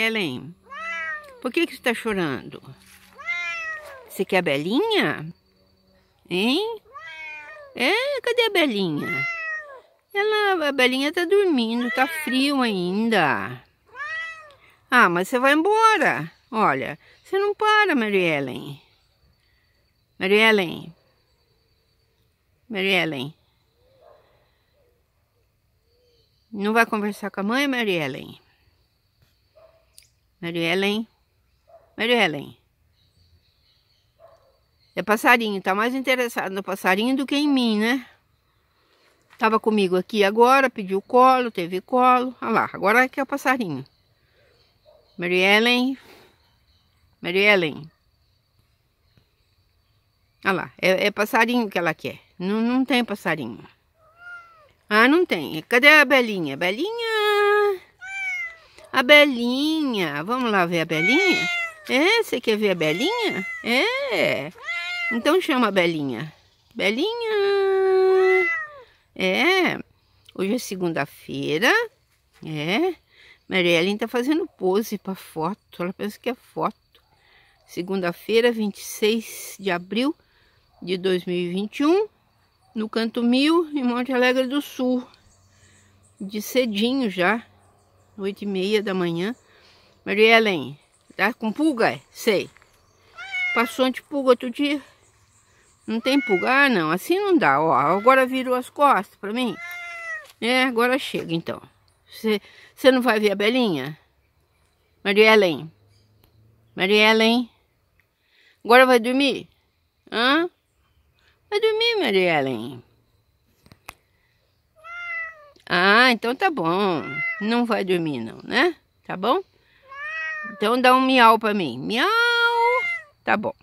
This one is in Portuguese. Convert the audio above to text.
Ellen, por que, que você está chorando? Você quer a Belinha? Hein? É, cadê a Belinha? Ela, a Belinha está dormindo, está frio ainda. Ah, mas você vai embora. Olha, você não para, Mary Ellen. Mary Ellen. Mary Ellen. Não vai conversar com a mãe, Mary Ellen? Mary Helen. Mary Helen. É passarinho, tá mais interessado no passarinho do que em mim, né? Tava comigo aqui agora, pediu colo, teve colo. Olha lá, agora aqui é o passarinho. Mary Ellen. Mary Ellen. Olha lá, é, é passarinho que ela quer. Não, não tem passarinho. Ah, não tem. Cadê a Belinha? Belinha? A Belinha. Vamos lá ver a Belinha? É, você quer ver a Belinha? É. Então chama a Belinha. Belinha. É. Hoje é segunda-feira. É. Maria Ellen tá fazendo pose para foto. Ela pensa que é foto. Segunda-feira, 26 de abril de 2021, no Canto Mil, em Monte Alegre do Sul. De cedinho já oito e meia da manhã. Maria Helen, tá com pulga? Sei. Passou anti-pulga outro dia. Não tem pulga? Ah, não, assim não dá, ó. Agora virou as costas pra mim. É, agora chega, então. Você não vai ver a Belinha? Maria Helen. Maria Helen. Agora vai dormir? Hã? Vai dormir, Maria Helen. Ah, então tá bom. Não vai dormir não, né? Tá bom? Então dá um miau pra mim. Miau! Tá bom.